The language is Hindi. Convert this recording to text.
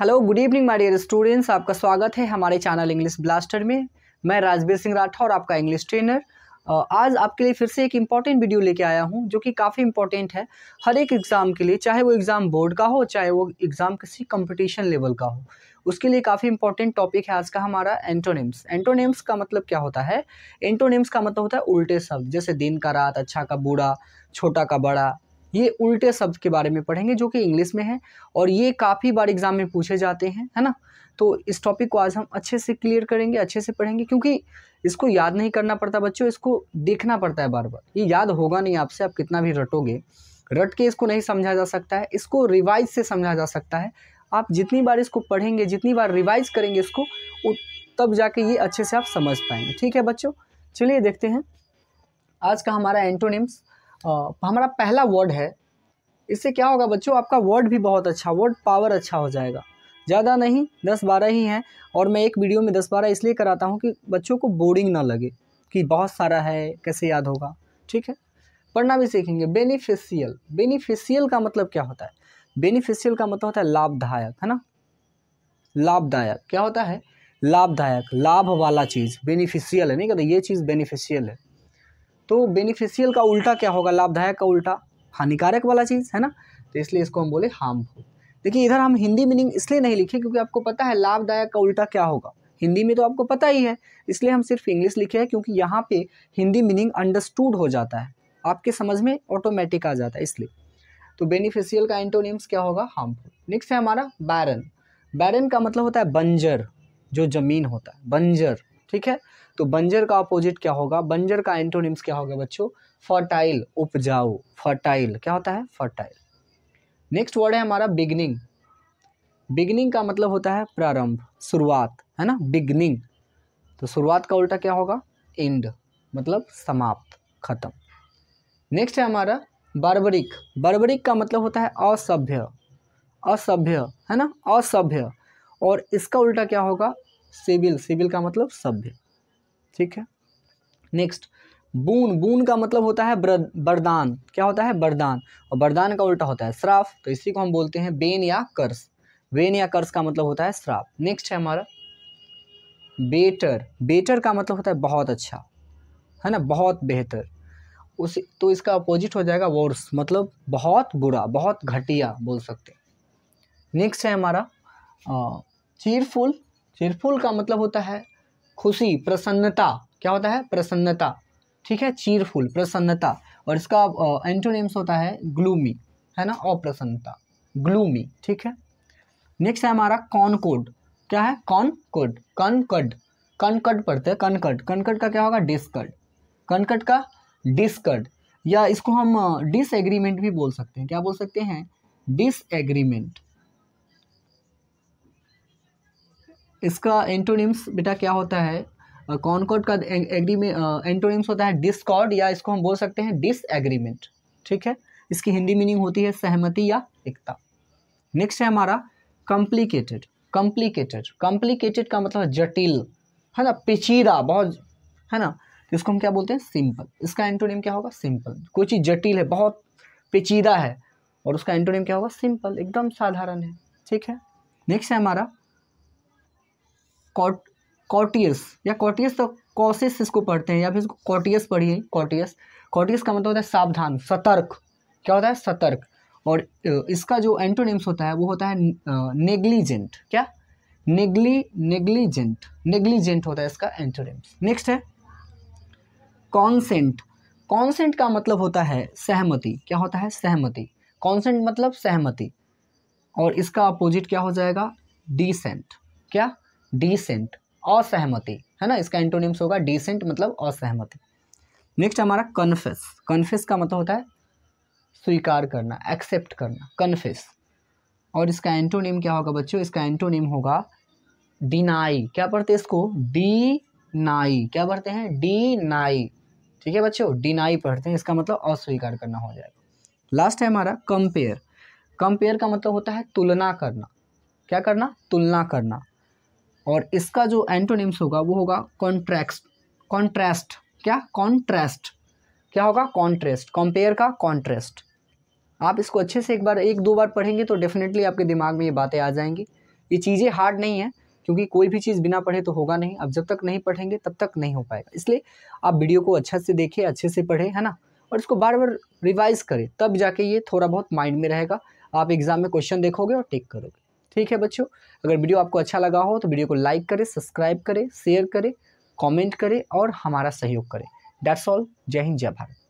hello good evening my dear students आपका स्वागत है हमारे चैनल इंग्लिश ब्लास्टर में मैं राजवीर सिंह राठौर आपका इंग्लिश ट्रेनर आज आपके लिए फिर से एक इम्पॉर्टेंट वीडियो लेके आया हूँ जो कि काफ़ी इम्पॉर्टेंट है हर एक एग्ज़ाम के लिए चाहे वो एग्ज़ाम बोर्ड का हो चाहे वो एग्ज़ाम किसी कंपटीशन लेवल का हो उसके लिए काफ़ी इम्पॉर्टेंट टॉपिक है आज का हमारा एंटोनिम्स एंटोनिम्स का मतलब क्या होता है एंटोनिम्स का मतलब होता है उल्टे शब्द जैसे दिन का रात अच्छा का बूढ़ा छोटा का बड़ा ये उल्टे शब्द के बारे में पढ़ेंगे जो कि इंग्लिश में है और ये काफ़ी बार एग्ज़ाम में पूछे जाते हैं है ना तो इस टॉपिक को आज हम अच्छे से क्लियर करेंगे अच्छे से पढ़ेंगे क्योंकि इसको याद नहीं करना पड़ता बच्चों इसको देखना पड़ता है बार बार ये याद होगा नहीं आपसे आप कितना भी रटोगे रट के इसको नहीं समझा जा सकता है इसको रिवाइज से समझा जा सकता है आप जितनी बार इसको पढ़ेंगे जितनी बार रिवाइज करेंगे इसको तब जाके ये अच्छे से आप समझ पाएंगे ठीक है बच्चों चलिए देखते हैं आज का हमारा एंटोनिम्स हमारा पहला वर्ड है इससे क्या होगा बच्चों आपका वर्ड भी बहुत अच्छा वर्ड पावर अच्छा हो जाएगा ज़्यादा नहीं दस बारह ही हैं और मैं एक वीडियो में दस बारह इसलिए कराता हूँ कि बच्चों को बोरिंग ना लगे कि बहुत सारा है कैसे याद होगा ठीक है पढ़ना भी सीखेंगे बेनिफिशियल बेनिफिशियल का मतलब क्या होता है बेनिफिशियल का मतलब होता है लाभदायक है ना लाभदायक क्या होता है लाभदायक लाभ वाला चीज़ बेनिफिशियल है नहीं कहते ये चीज़ बेनिफिशियल है तो बेनिफिशियल का उल्टा क्या होगा लाभदायक का उल्टा हानिकारक वाला चीज़ है ना तो इसलिए इसको हम बोले हार्मफुल देखिए इधर हम हिंदी मीनिंग इसलिए नहीं लिखे क्योंकि आपको पता है लाभदायक का उल्टा क्या होगा हिंदी में तो आपको पता ही है इसलिए हम सिर्फ इंग्लिश लिखे हैं क्योंकि यहाँ पे हिंदी मीनिंग अंडरस्टूड हो जाता है आपके समझ में ऑटोमेटिक आ जाता है इसलिए तो बेनिफिशियल का एंटोनिम्स क्या होगा हार्मफुल नेक्स्ट है हमारा बैरन बैरन का मतलब होता है बंजर जो ज़मीन होता है बंजर ठीक है तो बंजर का अपोजिट क्या होगा बंजर का एंटोनिम्स क्या होगा बच्चों फर्टाइल उपजाऊ फर्टाइल क्या होता है फर्टाइल नेक्स्ट वर्ड है हमारा बिगनिंग बिगनिंग का मतलब होता है प्रारंभ शुरुआत है ना बिगनिंग तो शुरुआत का उल्टा क्या होगा एंड मतलब समाप्त खत्म नेक्स्ट है हमारा बर्बरिक बर्बरिक का मतलब होता है असभ्य असभ्य है ना असभ्य और इसका उल्टा क्या होगा सिविल सिविल का मतलब सभ्य ठीक है नेक्स्ट बून बून का मतलब होता है बरदान क्या होता है बरदान और बरदान का उल्टा होता है श्राफ तो इसी को हम बोलते हैं बेन या कर्स बेन या कर्स का मतलब होता है श्राफ नेक्स्ट है हमारा बेटर बेटर का मतलब होता है बहुत अच्छा है ना बहुत बेहतर उस तो इसका अपोजिट हो जाएगा वर्स मतलब बहुत बुरा बहुत घटिया बोल सकते हैं नेक्स्ट है हमारा चीरफुल चीरफुल का मतलब होता है खुशी प्रसन्नता क्या होता है प्रसन्नता ठीक है चीरफुल प्रसन्नता और इसका एंटोनेम्स होता है ग्लूमी है ना अप्रसन्नता ग्लूमी ठीक है नेक्स्ट है हमारा कॉनकोड क्या है कॉनकोड कनकड कनकड पढ़ते हैं कनकड कनकड का क्या होगा डिस्कड कनकड का डिस्कड या इसको हम डिसएग्रीमेंट भी बोल सकते हैं क्या बोल सकते हैं डिसएग्रीमेंट इसका एंटोनिम्स बेटा क्या होता है कॉनकॉर्ड का एग्री में एंटोनिम्स होता है डिसकॉर्ड या इसको हम बोल सकते हैं डिसएग्रीमेंट ठीक है इसकी हिंदी मीनिंग होती है सहमति या एकता नेक्स्ट है हमारा कॉम्प्लिकेटेड कॉम्प्लिकेटेड कॉम्प्लिकेटेड का मतलब जटिल है ना पेचीदा बहुत है ना इसको हम क्या बोलते हैं सिंपल इसका एंटोनिम क्या होगा सिंपल कोई चीज़ जटिल है बहुत पेचीदा है और उसका एंटोनिम क्या होगा सिंपल एकदम साधारण है ठीक है नेक्स्ट है हमारा कॉट कॉटियस या कॉटियस तो कॉसिस इसको पढ़ते हैं या फिर इसको कॉटियस पढ़िए कॉटियस कॉटियस का मतलब होता है सावधान सतर्क क्या होता है सतर्क और इसका जो एंटोनिम्स होता है वो होता है नेग्लिजेंट क्या नेग्ली नेग्लिजेंट नेग्लिजेंट होता है इसका एंटोनिम्स नेक्स्ट है कॉन्सेंट कॉन्सेंट का मतलब होता है सहमति क्या होता है सहमति कॉन्सेंट मतलब सहमति और इसका अपोजिट क्या हो जाएगा डिसेंट क्या डिसेंट असहमति है ना इसका एंटोनिम्स होगा डिसेंट मतलब असहमति नेक्स्ट हमारा कन्फेस कन्फेस का मतलब होता है स्वीकार करना एक्सेप्ट करना कन्फेस और इसका एंटोनिम क्या होगा बच्चों इसका एंटोनिम होगा डिनाई क्या पढ़ते हैं इसको डी नाई क्या पढ़ते हैं डी नाई ठीक है बच्चों डिनाई पढ़ते हैं इसका मतलब अस्वीकार करना हो जाएगा लास्ट है हमारा कंपेयर कंपेयर का मतलब होता है तुलना करना क्या करना तुलना करना और इसका जो एंटोनिम्स होगा वो होगा कॉन्ट्रैक्स्ट कॉन्ट्रेस्ट क्या कॉन्ट्रेस्ट क्या होगा कॉन्ट्रेस्ट कंपेयर का कॉन्ट्रेस्ट आप इसको अच्छे से एक बार एक दो बार पढ़ेंगे तो डेफिनेटली आपके दिमाग में ये बातें आ जाएंगी ये चीज़ें हार्ड नहीं है क्योंकि कोई भी चीज़ बिना पढ़े तो होगा नहीं अब जब तक नहीं पढ़ेंगे तब तक नहीं हो पाएगा इसलिए आप वीडियो को अच्छा से देखें अच्छे से पढ़ें है ना और इसको बार बार रिवाइज़ करें तब जाके ये थोड़ा बहुत माइंड में रहेगा आप एग्ज़ाम में क्वेश्चन देखोगे और टिक करोगे ठीक है बच्चों अगर वीडियो आपको अच्छा लगा हो तो वीडियो को लाइक करें सब्सक्राइब करें शेयर करें कमेंट करें और हमारा सहयोग करें डैट्स ऑल जय हिंद जय भारत